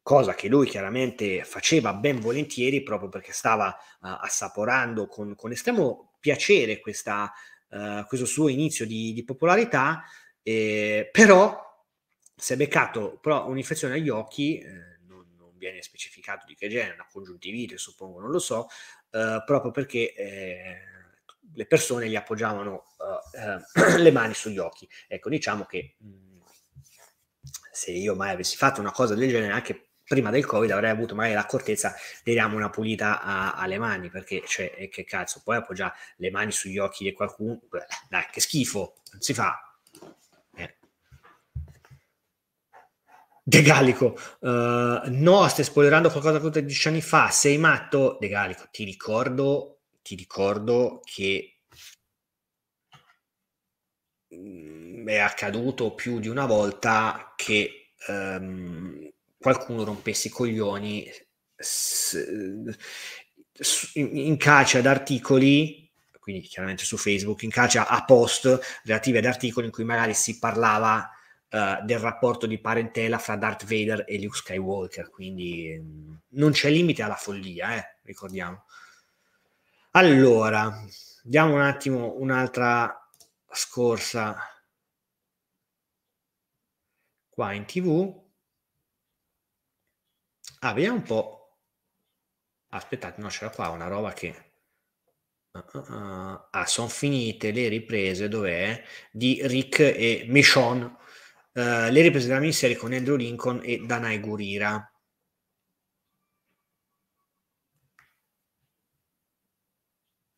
cosa che lui chiaramente faceva ben volentieri proprio perché stava uh, assaporando con, con, estremo piacere questa, uh, questo suo inizio di, di popolarità, eh, però si è beccato però un'infezione agli occhi, eh, non, non, viene specificato di che genere, una congiuntivite suppongo, non lo so, eh, proprio perché eh, le persone gli appoggiavano eh, eh, (clears throat) le mani sugli occhi. Ecco, diciamo che... Mh, se io mai avessi fatto una cosa del genere anche prima del covid avrei avuto magari l'accortezza di diamo una pulita a, alle mani perché cioè eh, che cazzo poi appoggia le mani sugli occhi di qualcuno dai che schifo non si fa eh. De Gallico, uh, no, stai spoilerando qualcosa che dieci anni fa, sei matto? De Gallico, ti ricordo, ti ricordo che è accaduto più di una volta che ehm, qualcuno rompesse i coglioni s- s- in caccia ad articoli quindi chiaramente su Facebook, in caccia a post relativi ad articoli in cui magari si parlava uh, del rapporto di parentela fra Darth Vader e Luke Skywalker, quindi mh, mm, non c'è limite alla follia, eh, ricordiamo. Allora, diamo un attimo un'altra scorsa qua in tv. abbiamo un po'. Aspettate, no, c'era qua una roba che... Uh, uh, ah, ah, ah, ah sono finite le riprese, dov'è? Di Rick e Michon. Uh, eh, le riprese della miniserie con Andrew Lincoln e Danai Gurira.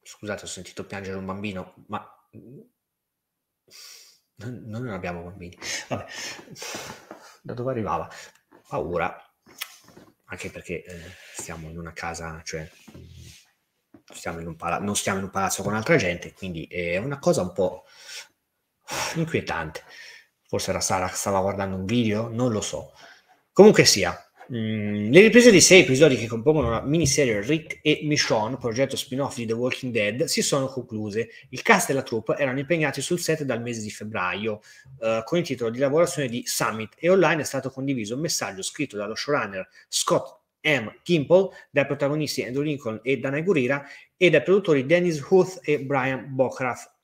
Scusate, ho sentito piangere un bambino, ma noi non abbiamo bambini. Vabbè. Da dove arrivava? Paura, anche perché eh, stiamo in una casa, cioè mm, stiamo in un palazzo, non stiamo in un palazzo con altra gente, quindi è una cosa un po' inquietante. Forse era Sara che stava guardando un video, non lo so. Comunque sia, Mm, le riprese di sei episodi che compongono la miniserie Rick e Michonne, progetto spin-off di The Walking Dead, si sono concluse. Il cast e la troupe erano impegnati sul set dal mese di febbraio, eh, con il titolo di lavorazione di Summit, e online è stato condiviso un messaggio scritto dallo showrunner Scott M. Kimple, dai protagonisti Andrew Lincoln e Dana Gurira, e dai produttori Dennis Huth e Brian Bockrath.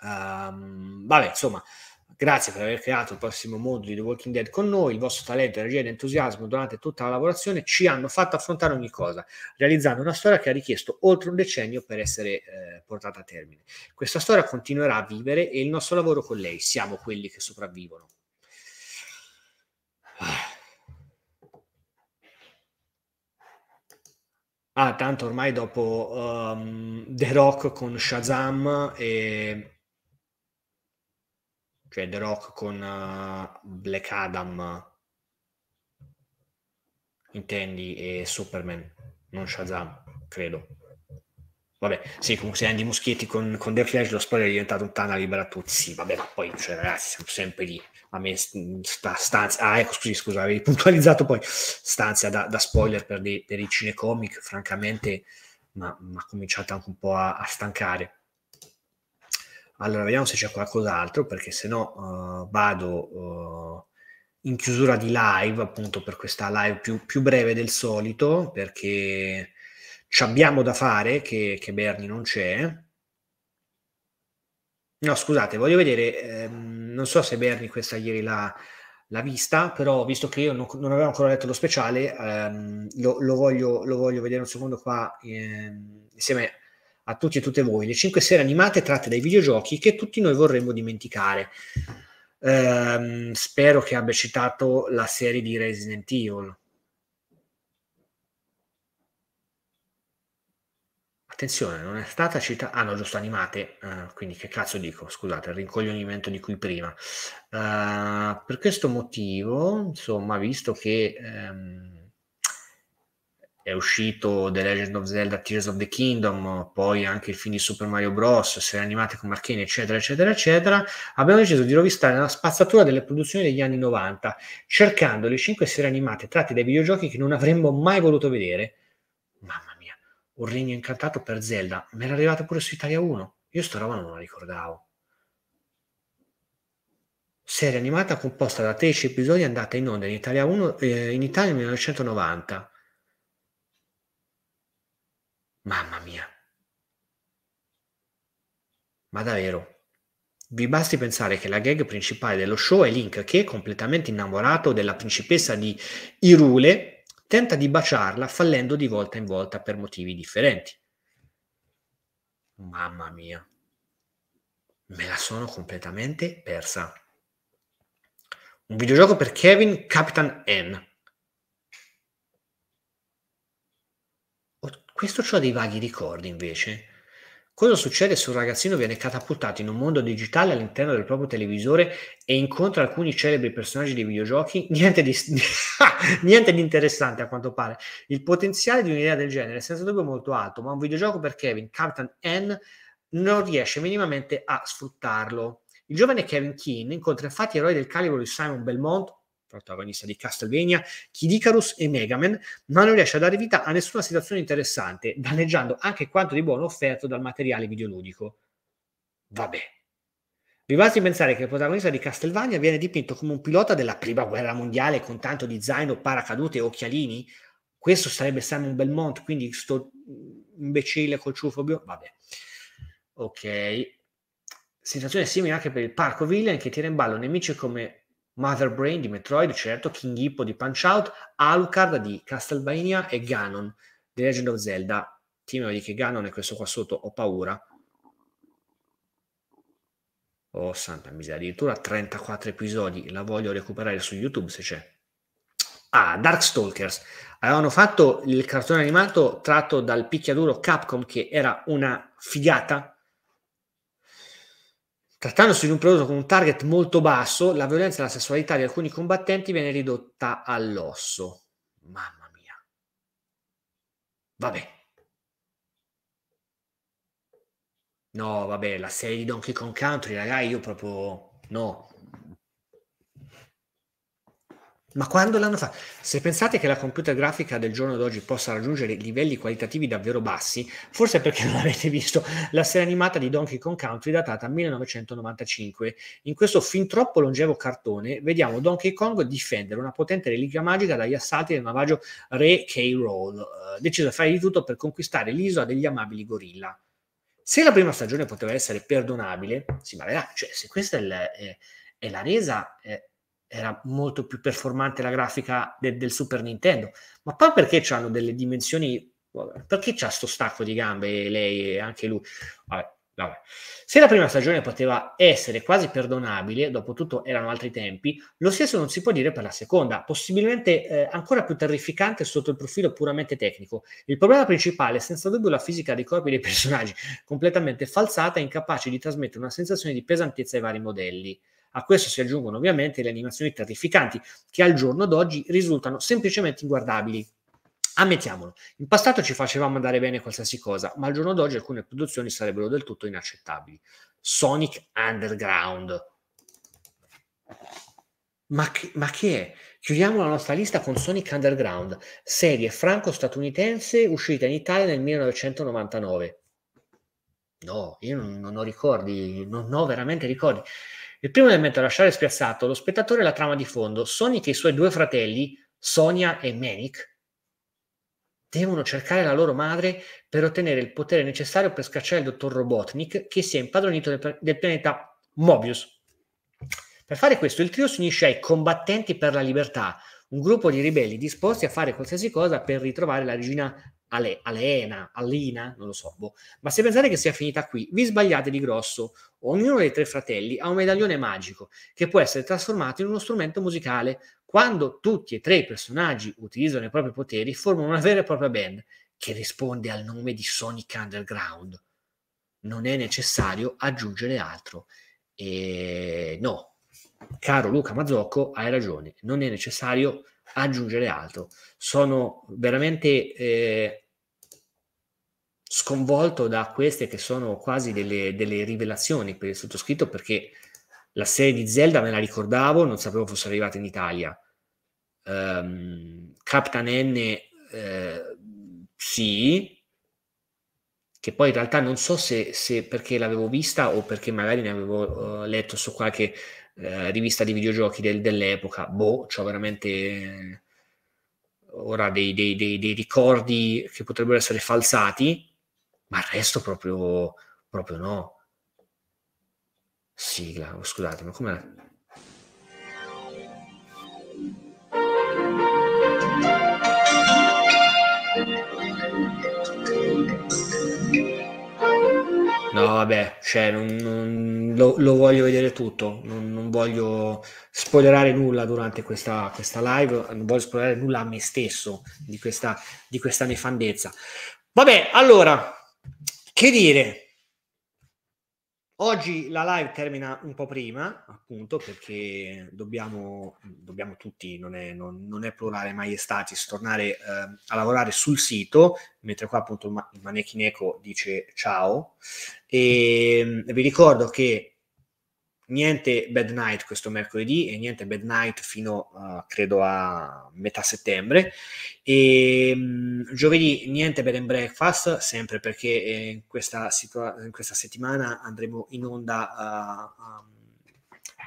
Um, ehm, vabbè, insomma, Grazie per aver creato il prossimo mondo di The Walking Dead con noi. Il vostro talento, energia ed entusiasmo durante tutta la lavorazione ci hanno fatto affrontare ogni cosa, realizzando una storia che ha richiesto oltre un decennio per essere eh, portata a termine. Questa storia continuerà a vivere e il nostro lavoro con lei. Siamo quelli che sopravvivono. Ah, tanto ormai dopo um, The Rock con Shazam e cioè The Rock con uh, Black Adam, intendi, e Superman, non Shazam, credo. Vabbè, sì, comunque se Andy Muschietti con, con The Flash lo spoiler è diventato un tana libera tutti, sì, vabbè, ma poi, cioè, ragazzi, siamo sempre lì, a me sta, stanza, ah, ecco, scusi, scusa, avevi puntualizzato poi, stanza da, da spoiler per, dei, per i cinecomic, francamente, ma ha cominciato anche un po' a, a stancare allora, vediamo se c'è qualcos'altro, perché se no uh, vado uh, in chiusura di live, appunto per questa live più, più breve del solito, perché ci abbiamo da fare che, che Berni non c'è. No, scusate, voglio vedere, ehm, non so se Berni questa ieri l'ha, l'ha vista, però visto che io non, non avevo ancora letto lo speciale, ehm, lo, lo, voglio, lo, voglio, vedere un secondo qua ehm, insieme a a tutti e tutte voi le 5 serie animate tratte dai videogiochi che tutti noi vorremmo dimenticare. Ehm, spero che abbia citato la serie di Resident Evil. Attenzione, non è stata citata. Ah, no, giusto, animate. Uh, quindi, che cazzo dico? Scusate, il rincoglionimento di cui prima. Uh, per questo motivo, insomma, visto che. Um, è uscito The Legend of Zelda Tears of the Kingdom, poi anche il film di Super Mario Bros., serie animate con Marchini, eccetera, eccetera, eccetera, abbiamo deciso di rovistare la spazzatura delle produzioni degli anni 90, cercando le cinque serie animate tratte dai videogiochi che non avremmo mai voluto vedere. Mamma mia, un regno incantato per Zelda, mi era arrivata pure su Italia 1, io sta roba non la ricordavo serie animata composta da 13 episodi andata in onda in Italia, 1, eh, in Italia nel 1990. Mamma mia. Ma davvero, vi basti pensare che la gag principale dello show è Link che, completamente innamorato della principessa di Irule, tenta di baciarla fallendo di volta in volta per motivi differenti. Mamma mia, me la sono completamente persa. Un videogioco per Kevin Capitan N. Questo ha dei vaghi ricordi invece. Cosa succede se un ragazzino viene catapultato in un mondo digitale all'interno del proprio televisore e incontra alcuni celebri personaggi dei videogiochi? (laughs) Niente di, (laughs) niente di interessante a quanto pare. Il potenziale di un'idea del genere è senza dubbio molto alto, ma un videogioco per Kevin, Captain N, non riesce minimamente a sfruttarlo. Il giovane Kevin Keane incontra infatti eroi del calibro di Simon Belmont protagonista di Castlevania, Kid Icarus e Megaman, ma non riesce a dare vita a nessuna situazione interessante, danneggiando anche quanto di buono offerto dal materiale videoludico. Vabbè. Vi basti pensare che il protagonista di Castlevania viene dipinto come un pilota della prima guerra mondiale con tanto di zaino, paracadute e occhialini? Questo sarebbe Simon Belmont, quindi sto imbecille col ciuffo bio... Vabbè. Ok. Sensazione simile anche per il Parco Villain che tira in ballo nemici come Mother Brain di Metroid, certo, King Hippo di Punch Out, Alucard di Castlevania e Ganon di Legend of Zelda. Timo di che Ganon è questo qua sotto, ho paura. Oh santa miseria, addirittura 34 episodi, la voglio recuperare su YouTube se c'è. Ah, Darkstalkers. Avevano fatto il cartone animato tratto dal picchiaduro Capcom che era una figata, Trattandosi di un prodotto con un target molto basso, la violenza e la sessualità di alcuni combattenti viene ridotta all'osso. Mamma mia. Vabbè. No, vabbè, la serie di Donkey Kong Country, ragazzi, io proprio no. Ma quando l'hanno fatto? Se pensate che la computer grafica del giorno d'oggi possa raggiungere livelli qualitativi davvero bassi, forse è perché non avete visto la serie animata di Donkey Kong Country datata 1995. In questo fin troppo longevo cartone vediamo Donkey Kong difendere una potente reliquia magica dagli assalti del malvagio Re K. Roll, eh, deciso a fare di tutto per conquistare l'isola degli amabili gorilla. Se la prima stagione poteva essere perdonabile, sì, ma verrà, cioè, se questa è, la, è, è la resa... È, eh, era molto più performante la grafica de- del Super Nintendo, ma poi perché hanno delle dimensioni, perché c'ha sto stacco di gambe lei e anche lui? Vabbè, vabbè. Se la prima stagione poteva essere quasi perdonabile, dopo tutto erano altri tempi, lo stesso non si può dire per la seconda, possibilmente eh, ancora più terrificante sotto il profilo puramente tecnico. Il problema principale è senza dubbio la fisica dei corpi dei (laughs) personaggi, completamente falsata e incapace di trasmettere una sensazione di pesantezza ai vari modelli. A questo si aggiungono ovviamente le animazioni terrificanti, che al giorno d'oggi risultano semplicemente inguardabili. Ammettiamolo, in passato ci facevamo andare bene qualsiasi cosa, ma al giorno d'oggi alcune produzioni sarebbero del tutto inaccettabili. Sonic Underground. Ma che, ma che è? Chiudiamo la nostra lista con Sonic Underground, serie franco-statunitense uscita in Italia nel 1999. No, io non, non ho ricordi, non ho veramente ricordi. Il primo elemento a lasciare spiazzato lo spettatore è la trama di fondo. Sonic e i suoi due fratelli, Sonia e Manic, devono cercare la loro madre per ottenere il potere necessario per scacciare il dottor Robotnik che si è impadronito del, del pianeta Mobius. Per fare questo il trio si unisce ai combattenti per la libertà, un gruppo di ribelli disposti a fare qualsiasi cosa per ritrovare la regina Ale, Alena, Allina, non lo so, boh. ma se pensate che sia finita qui, vi sbagliate di grosso. Ognuno dei tre fratelli ha un medaglione magico che può essere trasformato in uno strumento musicale. Quando tutti e tre i personaggi utilizzano i propri poteri, formano una vera e propria band che risponde al nome di Sonic Underground. Non è necessario aggiungere altro. E no, caro Luca Mazzocco, hai ragione, non è necessario aggiungere altro. Sono veramente eh, sconvolto da queste che sono quasi delle, delle rivelazioni per il sottoscritto perché la serie di Zelda me la ricordavo, non sapevo fosse arrivata in Italia. Um, Captain N eh, sì, che poi in realtà non so se, se perché l'avevo vista o perché magari ne avevo uh, letto su qualche eh, rivista di videogiochi del, dell'epoca, boh, ho veramente ora dei, dei, dei, dei, ricordi che potrebbero essere falsati, ma il resto proprio, proprio no. Sigla, oh, scusatemi, com'è? No, vabbè, cioè, non, non, lo, lo, voglio vedere tutto, non, non, voglio spoilerare nulla durante questa, questa live, non voglio spoilerare nulla a me stesso di questa, di questa nefandezza. Vabbè, allora, che dire? Oggi la live termina un po' prima, appunto, perché dobbiamo, dobbiamo tutti, non è, non, non è plurale maiestatis, tornare eh, a lavorare sul sito, mentre qua appunto il Manekineko dice ciao. E ehm, vi ricordo che niente Bad Night questo mercoledì e niente Bad Night fino uh, credo a metà settembre e um, giovedì niente Bed and Breakfast sempre perché eh, in, questa situa- in, questa settimana andremo in onda uh, um,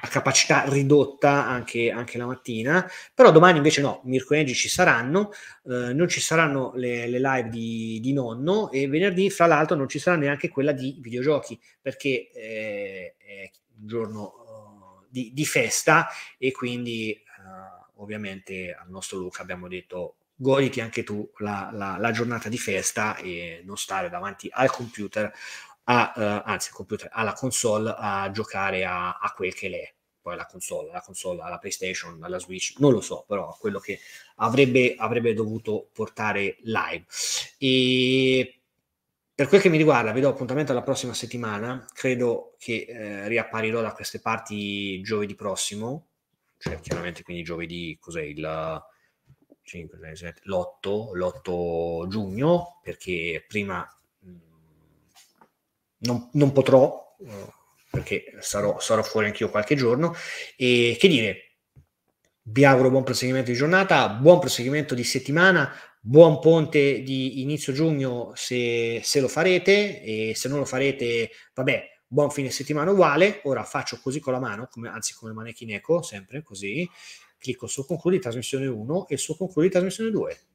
a capacità ridotta anche, anche, la mattina, però domani invece no, mercoledì ci saranno, eh, non ci saranno le, le live di, di, nonno e venerdì fra l'altro non ci sarà neanche quella di videogiochi perché eh, è giorno uh, di, di, festa e quindi uh, ovviamente al nostro Luca abbiamo detto goditi anche tu la, la, la, giornata di festa e non stare davanti al computer, a, uh, anzi computer, alla console a giocare a, a quel che l'è poi la console, la console la PlayStation, la Switch, non lo so, però quello che avrebbe, avrebbe dovuto portare live. E per quel che mi riguarda, vi do appuntamento alla prossima settimana. Credo che eh, riapparirò da queste parti giovedì prossimo, cioè chiaramente quindi giovedì, cos'è il 5, 6, 7, l'8, l'8 giugno, perché prima mm, non, non, potrò, eh, perché sarò, sarò fuori anch'io qualche giorno. E che dire, vi auguro buon proseguimento di giornata, buon proseguimento di settimana buon ponte di inizio giugno se, se lo farete e se non lo farete, vabbè, buon fine settimana uguale. Ora faccio così con la mano, come, anzi come manechineco, sempre così. Clicco su concludi trasmissione 1 e su concludi trasmissione 2.